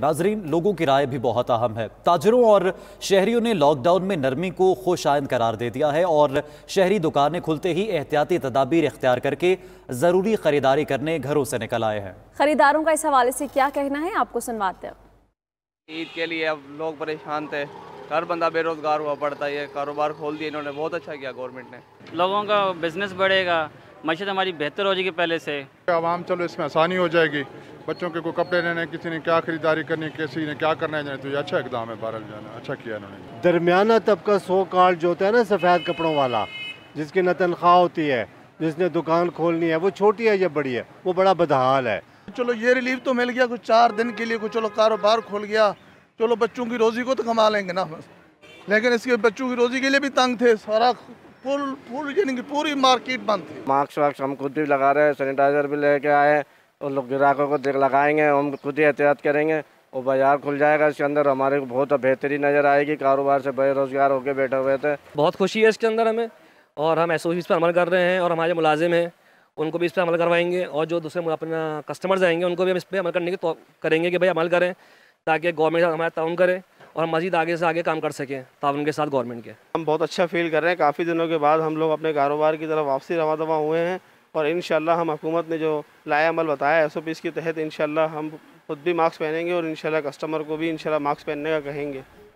नाजरीन लोगों की राय भी बहुत अहम है ताजरों और शहरियों ने लॉकडाउन में नरमी को खुश करार दे दिया है और शहरी दुकानें खुलते ही एहतियाती तदाबीर इख्तियार करके ज़रूरी खरीदारी करने घरों से निकल आए हैं खरीदारों का इस हवाले से क्या कहना है आपको सुनवाते हैं ईद के लिए अब लोग परेशान थे हर बंदा बेरोजगार हुआ पड़ता है कारोबार खोल दिया इन्होंने बहुत अच्छा किया गवर्नमेंट ने लोगों का बिजनेस बढ़ेगा मशीद हमारी बेहतर हो जाएगी पहले से आवाम चलो इसमें आसानी हो जाएगी बच्चों के को कपड़े लेने किसी ने क्या खरीदारी करनी किसी ने क्या करना है तो ये अच्छा इकदाम है बारह जाना अच्छा किया इन्होंने दरमियाना तबका सो कार्ड जो होता है ना सफ़ेद कपड़ों वाला जिसकी न तनख्वाह होती है जिसने दुकान खोलनी है वो छोटी है या बड़ी है वो बड़ा बदहाल है चलो ये रिलीफ तो मिल गया कुछ चार दिन के लिए कुछ चलो कारोबार खोल गया चलो बच्चों की रोज़ी को तो कमा लेंगे ना लेकिन इसके बच्चों की रोज़ी के लिए भी तंग थे सारा पूल पूल यानी कि पूरी मार्केट बंद थी मास्क वास्क हम खुद भी लगा रहे हैं सैनिटाइजर भी लेके आए हैं और लोग ग्राहकों को देख लगाएंगे हम खुद ही एहतियात करेंगे और बाजार खुल जाएगा इसके अंदर हमारे को बहुत बेहतरी नज़र आएगी कारोबार से बेरोजगार होकर बैठे हुए थे बहुत खुशी है इसके अंदर हमें और हम एस ओ पर अमल कर रहे हैं और हमारे मुलाजिम हैं उनको भी इस पर अमल करवाएंगे और जो दूसरे अपना कस्टमर्स आएंगे उनको भी हम इस पर अमल करने की तो- करेंगे कि भाई अमल करें ताकि गवर्नमेंट हमारा ताउन करें और मजीद आगे से आगे काम कर सकें ताउन के साथ गवर्नमेंट के हम बहुत अच्छा फील कर रहे हैं काफ़ी दिनों के बाद हम लोग अपने कारोबार की तरफ वापसी रवा दवा हुए हैं और इन हम हकूमत ने जो लाया अमल बताया एस ओ पी इसके तहत इन हम खुद भी मास्क पहनेंगे और इन कस्टमर को भी इन मास्क पहनने का कहेंगे